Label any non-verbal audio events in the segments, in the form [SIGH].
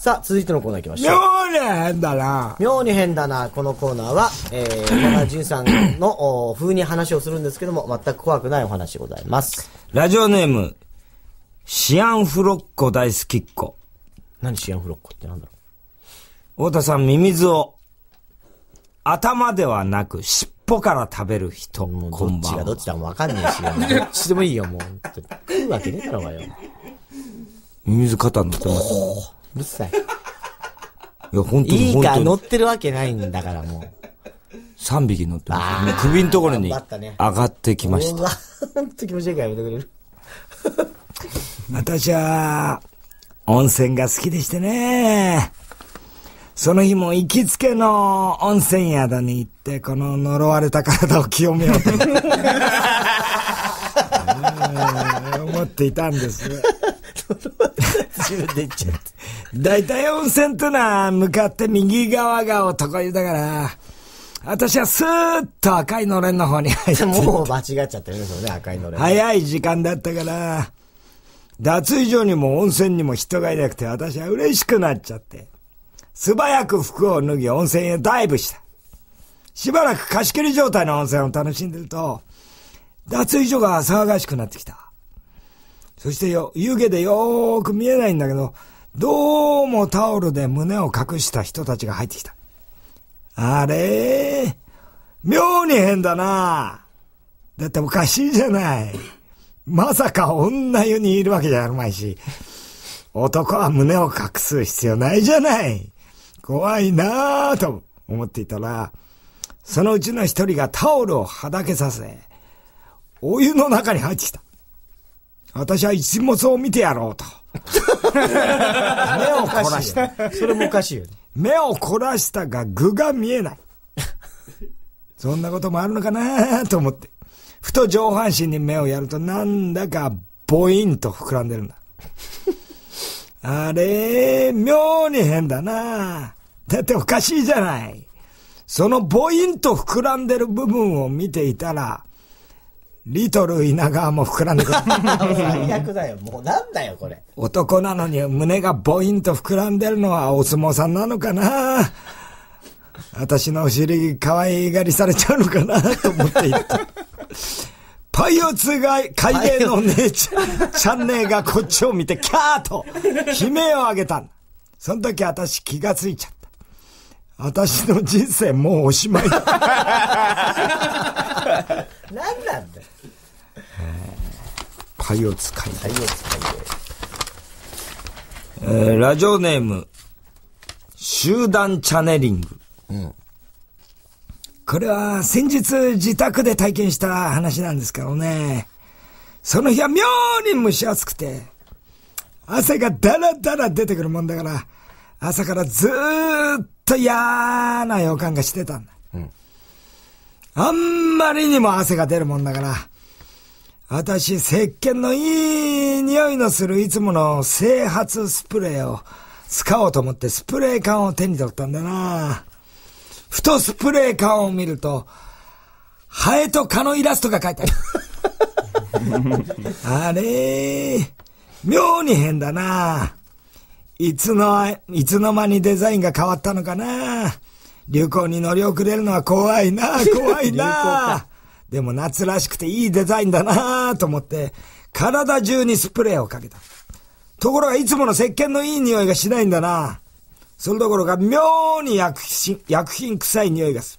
さあ、続いてのコーナー行きましょう。妙に変だな。妙に変だな。このコーナーは、えー、山田仁さんの風に話をするんですけども、全く怖くないお話ございます。ラジオネーム、シアンフロッコ大好きっ子。何シアンフロッコってなんだろう。太田さん、ミミズを、頭ではなく、尻尾から食べる人、こんばんは。どっちがどっちだもわかんないし、どっちでもいいよ、もう。食うわけねえだろうがよ。ミミズ肩乗ってます。うるさい。いや、本当に。いいか、乗ってるわけないんだからもう。3匹乗ってます。首のところに上がってきました。本当、ね、気持ちいいからやめてくれる。私は、温泉が好きでしてね。その日も行きつけの温泉宿に行って、この呪われた体を清めようと [LAUGHS] 思っていたんです。でちっ大体温泉ってのは向かって右側が男湯だから、私はスーッと赤いのれんの方に入って。もう間違っちゃってるんですよね、赤いのれん。早い時間だったから、脱衣所にも温泉にも人がいなくて私は嬉しくなっちゃって、素早く服を脱ぎ温泉へダイブした。しばらく貸し切り状態の温泉を楽しんでると、脱衣所が騒がしくなってきた。そしてよ、湯気でよーく見えないんだけど、どうもタオルで胸を隠した人たちが入ってきた。あれー妙に変だなだっておかしいじゃない。まさか女湯にいるわけじゃあるまいし、男は胸を隠す必要ないじゃない。怖いなぁと思っていたら、そのうちの一人がタオルをはだけさせ、お湯の中に入ってきた。私は一物を見てやろうと。[LAUGHS] 目を凝らした。それもおかしいよね。目を凝らしたが具が見えない。そんなこともあるのかなと思って。ふと上半身に目をやるとなんだかボインと膨らんでるんだ。あれ、妙に変だなだっておかしいじゃない。そのボインと膨らんでる部分を見ていたら、リトル稲川も膨らんでくる。[LAUGHS] 最悪だよ。もうなんだよ、これ。男なのに胸がボインと膨らんでるのはお相撲さんなのかな私のお尻可愛がりされちゃうのかなと思っていた。パイオツが海芸の姉ちゃん、チャンネルがこっちを見てキャーと悲鳴を上げた。その時私気がついちゃった。私の人生もうおしまいだ。[LAUGHS] 何なんだ灰を使い。灰を使い。えー、ラジオネーム、集団チャネリング。うん。これは先日自宅で体験した話なんですけどね。その日は妙に蒸し暑くて、汗がダラダラ出てくるもんだから、朝からずーっと嫌な予感がしてたんだ。うん、あんまりにも汗が出るもんだから、私、石鹸のいい匂いのするいつもの整髪スプレーを使おうと思ってスプレー缶を手に取ったんだな。ふとスプレー缶を見ると、ハエと蚊のイラストが書いてある。[LAUGHS] あれ妙に変だな。いつの、いつの間にデザインが変わったのかな。流行に乗り遅れるのは怖いな、怖いな。でも夏らしくていいデザインだなぁと思って、体中にスプレーをかけた。ところがいつもの石鹸のいい匂いがしないんだなそれどころか妙に薬品、薬品臭い匂いがす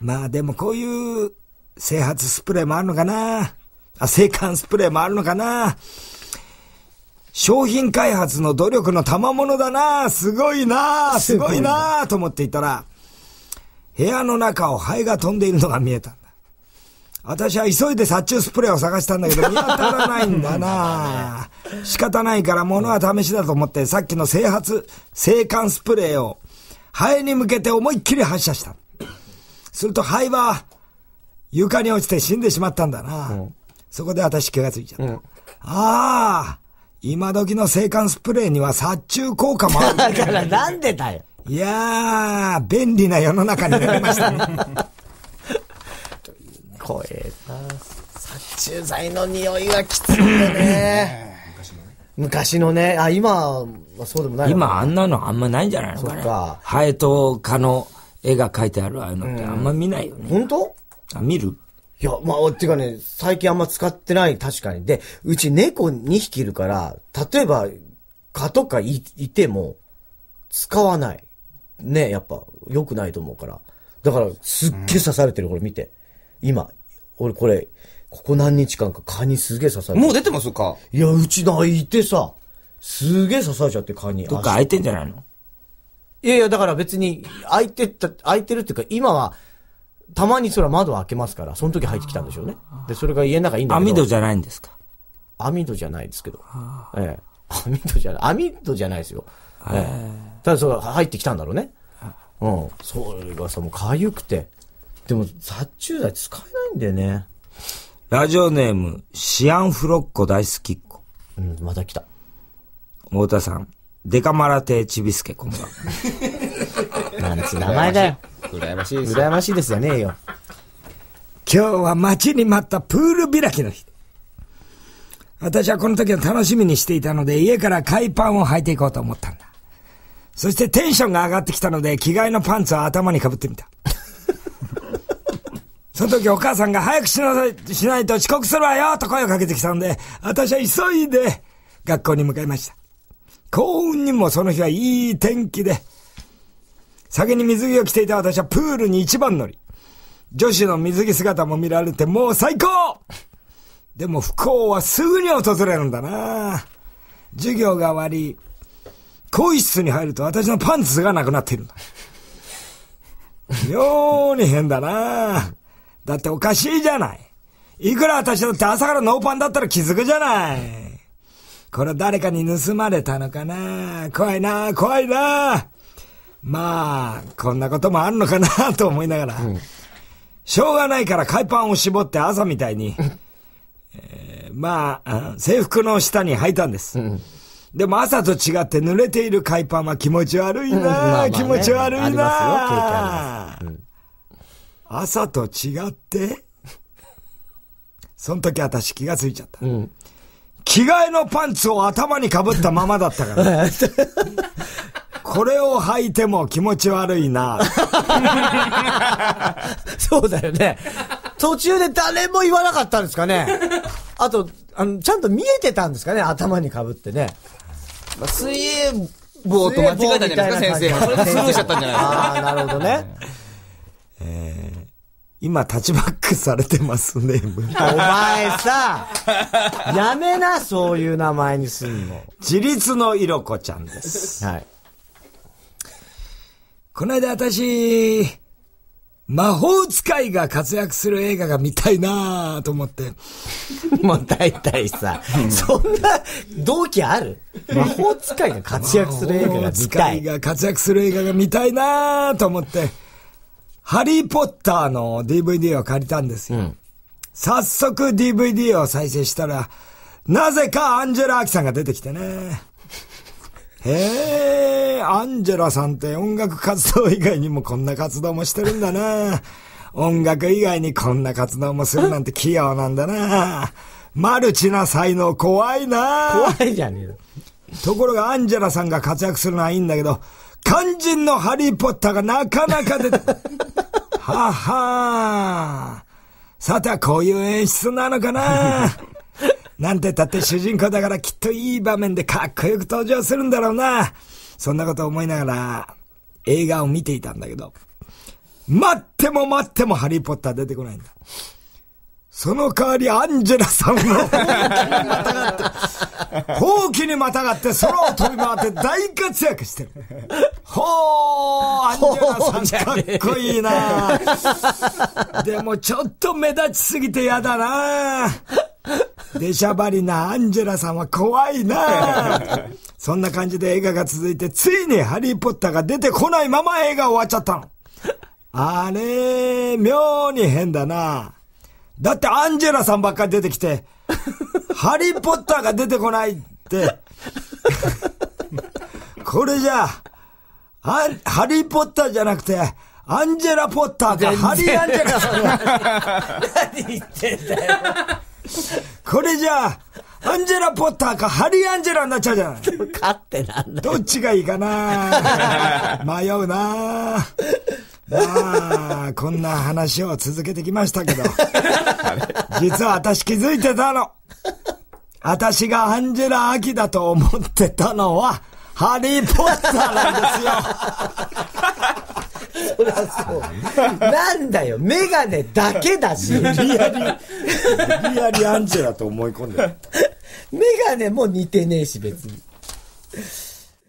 る。まあでもこういう整髪スプレーもあるのかなあ、制汗スプレーもあるのかな商品開発の努力の賜物だなすごいなすごいなと思っていたら、部屋の中を灰が飛んでいるのが見えた。私は急いで殺虫スプレーを探したんだけど、[LAUGHS] 見当たらないんだな仕方ないから物は試しだと思って、さっきの整髪、生還スプレーを、肺に向けて思いっきり発射した。すると肺は、床に落ちて死んでしまったんだな。うん、そこで私気がついちゃった。うん、ああ、今時の生還スプレーには殺虫効果もある。だからなんでだよ。いやー、便利な世の中になりましたね。[LAUGHS] 超えた殺虫剤の匂いはきついよね [LAUGHS] 昔のねあ今はそうでもない、今あんなのあんまないんじゃないのかねかハエと蚊の絵が描いてあるああいうのってあんま見ないよね、ん、本当あ見るいや、まあ、っていうかね、最近あんま使ってない、確かに。で、うち猫2匹いるから、例えば、蚊とかいいても、使わない。ね、やっぱ、良くないと思うから。だから、すっげえ刺されてる、これ見て。今、俺これ、ここ何日間か蚊にすげえ刺されもう出てますかいや、うち空いてさ、すげえ刺されちゃって蚊に。どっか空いてんじゃないのいやいや、だから別に、空いてた、空いてるっていうか、今は、たまにそれは窓を開けますから、その時入ってきたんでしょうね。で、それが家の中いいんだけど。網戸じゃないんですか網戸じゃないですけど。ええ。網戸じゃない、網戸じゃないですよ。ええ。ただそれ入ってきたんだろうね。うん。それがさ、もう痒くて。でも、殺虫剤使えないんだよね。ラジオネーム、シアンフロッコ大好きっ子。うん、また来た。太田さん、デカマラテチビスケ、こんばんは。なんつ名前だよ。羨ましいです。羨ましいですよねえよ。今日は待ちに待ったプール開きの日。私はこの時を楽しみにしていたので、家から海パンを履いていこうと思ったんだ。そしてテンションが上がってきたので、着替えのパンツを頭にかぶってみた。その時お母さんが早くしなさい、しないと遅刻するわよと声をかけてきたんで、私は急いで学校に向かいました。幸運にもその日はいい天気で、先に水着を着ていた私はプールに一番乗り、女子の水着姿も見られてもう最高でも不幸はすぐに訪れるんだな授業が終わり、更衣室に入ると私のパンツがなくなっているんだ。妙に変だなだっておかしいじゃない。いくら私だって朝からノーパンだったら気づくじゃない。これ誰かに盗まれたのかな怖いな怖いなまあ、こんなこともあるのかなと思いながら、しょうがないから海パンを絞って朝みたいに、えまあ、制服の下に履いたんです。でも朝と違って濡れている海パンは気持ち悪いな、あ気持ち悪いな、朝と違って、その時私気がついちゃった。うん、着替えのパンツを頭にかぶったままだったから。[LAUGHS] これを履いても気持ち悪いな。[LAUGHS] そうだよね。途中で誰も言わなかったんですかね。あと、あの、ちゃんと見えてたんですかね、頭にかぶってね。まあ、水泳棒と間違えたんじゃないですか、先生。それがスルーしちゃったんじゃないですか。ああ、なるほどね。えー今、タッチバックされてますね。お前さ、やめな、そういう名前にすんの。自立の色子ちゃんです。はい。この間私、魔法使いが活躍する映画が見たいなぁと思って。もう大体さ、そんな動機ある魔法使いが活躍する映画が見たい。魔法使いが活躍する映画が見たいなぁと思って。ハリーポッターの DVD を借りたんですよ。うん、早速 DVD を再生したら、なぜかアンジェラ・アキさんが出てきてね。へえ、アンジェラさんって音楽活動以外にもこんな活動もしてるんだな。音楽以外にこんな活動もするなんて器用なんだな。マルチな才能怖いな。怖いじゃねえところがアンジェラさんが活躍するのはいいんだけど、肝心のハリーポッターがなかなか出て、[LAUGHS] ははー。さてはこういう演出なのかな [LAUGHS] なんてったって主人公だからきっといい場面でかっこよく登場するんだろうな。そんなこと思いながら映画を見ていたんだけど。待っても待ってもハリーポッター出てこないんだ。その代わりアンジェラさんの？[LAUGHS] [LAUGHS] ほうきにまたがって空を飛び回って大活躍してる。ほう、アンジェラさんかっこいいな [LAUGHS] でもちょっと目立ちすぎてやだなでしゃばりなアンジェラさんは怖いなそんな感じで映画が続いて、ついにハリーポッターが出てこないまま映画終わっちゃったの。あれ、妙に変だな。だってアンジェラさんばっかり出てきて、[LAUGHS] ハリーポッターが出てこないって。[LAUGHS] これじゃあ、ハリーポッターじゃなくて、アンジェラ・ポッターか、ハリー・アンジェラさん何言ってんだよ。これじゃあ、アンジェラ・ポッターか、ハリー・アンジェラになっちゃうじゃない。勝ってなんだどっちがいいかな迷うなまあ、こんな話を続けてきましたけど、[LAUGHS] 実は私気づいてたの。私がアンジェラ・アキだと思ってたのは、ハリー・ポッターなんですよ。そりゃそう。なんだよ、メガネだけだし。無理やり、無理やりアンジェラと思い込んでる。メガネも似てねえし、別に。